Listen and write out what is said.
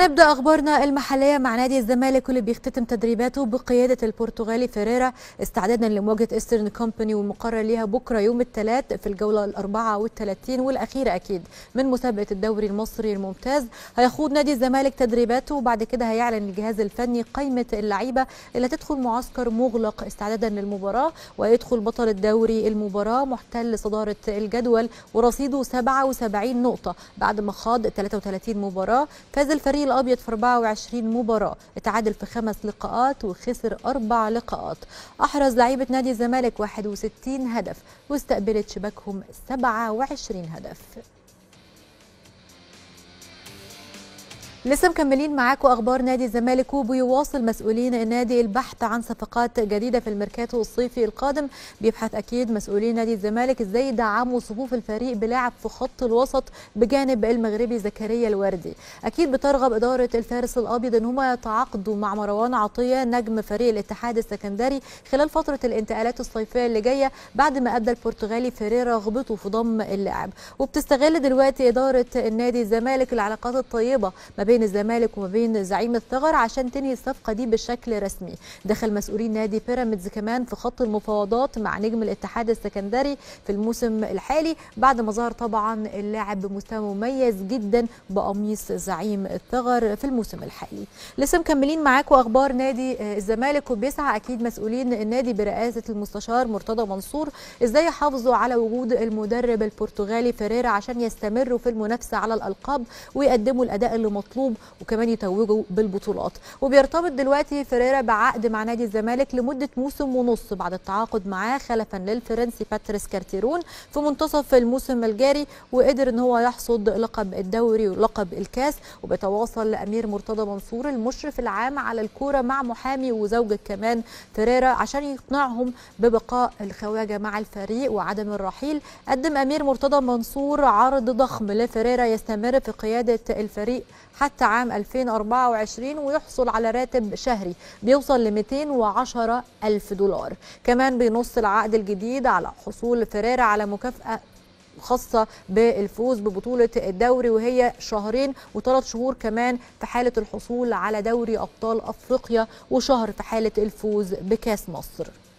نبدأ أخبارنا المحلية مع نادي الزمالك واللي بيختتم تدريباته بقيادة البرتغالي فيريرا استعدادا لمواجهة إيسترن كومباني والمقرر ليها بكرة يوم الثلاث في الجولة الأربعة والثلاثين والأخيرة أكيد من مسابقة الدوري المصري الممتاز هيخوض نادي الزمالك تدريباته وبعد كده هيعلن الجهاز الفني قائمة اللعيبة اللي هتدخل معسكر مغلق استعدادا للمباراة ويدخل بطل الدوري المباراة محتل صدارة الجدول ورصيده 77 نقطة بعد ما خاض 33 مباراة فاز الفريق الابيض في 24 مباراه اتعادل في خمس لقاءات وخسر اربع لقاءات احرز لعيبه نادي الزمالك 61 هدف واستقبلت شباكهم 27 هدف لسه مكملين معاكم اخبار نادي الزمالك وبيواصل مسؤولين النادي البحث عن صفقات جديده في الميركاتو الصيفي القادم بيبحث اكيد مسؤولين نادي الزمالك ازاي يدعموا صفوف الفريق بلاعب في خط الوسط بجانب المغربي زكريا الوردي اكيد بترغب اداره الفارس الابيض ان هم يتعاقدوا مع مروان عطيه نجم فريق الاتحاد السكندري خلال فتره الانتقالات الصيفيه اللي جايه بعد ما ادى البرتغالي فيريرا رغبته في ضم اللاعب وبتستغل دلوقتي اداره النادي الزمالك العلاقات الطيبه ما بين بين الزمالك وما بين زعيم الثغر عشان تنهي الصفقه دي بشكل رسمي دخل مسؤولين نادي بيراميدز كمان في خط المفاوضات مع نجم الاتحاد السكندري في الموسم الحالي بعد ما ظهر طبعا اللاعب بمستوى مميز جدا بقميص زعيم الثغر في الموسم الحالي لسه مكملين معاكم اخبار نادي آه، الزمالك وبيسعى اكيد مسؤولين النادي برئاسه المستشار مرتضى منصور ازاي يحافظوا على وجود المدرب البرتغالي فيريرا عشان يستمروا في المنافسه على الالقاب ويقدموا الاداء اللي مطلوب الركوب وكمان يتوجوا بالبطولات وبيرتبط دلوقتي فيريرا بعقد مع نادي الزمالك لمده موسم ونص بعد التعاقد معاه خلفا للفرنسي باتريس كارتيرون في منتصف الموسم الجاري وقدر ان هو يحصد لقب الدوري ولقب الكاس وبيتواصل الامير مرتضى منصور المشرف العام على الكوره مع محامي وزوجة كمان فيريرا عشان يقنعهم ببقاء الخواجه مع الفريق وعدم الرحيل قدم امير مرتضى منصور عرض ضخم لفيريرا يستمر في قياده الفريق حتى حتى عام 2024 ويحصل على راتب شهري بيوصل ل 210 ألف دولار كمان بينص العقد الجديد على حصول فرارة على مكافأة خاصة بالفوز ببطولة الدوري وهي شهرين وثلاث شهور كمان في حالة الحصول على دوري أبطال أفريقيا وشهر في حالة الفوز بكاس مصر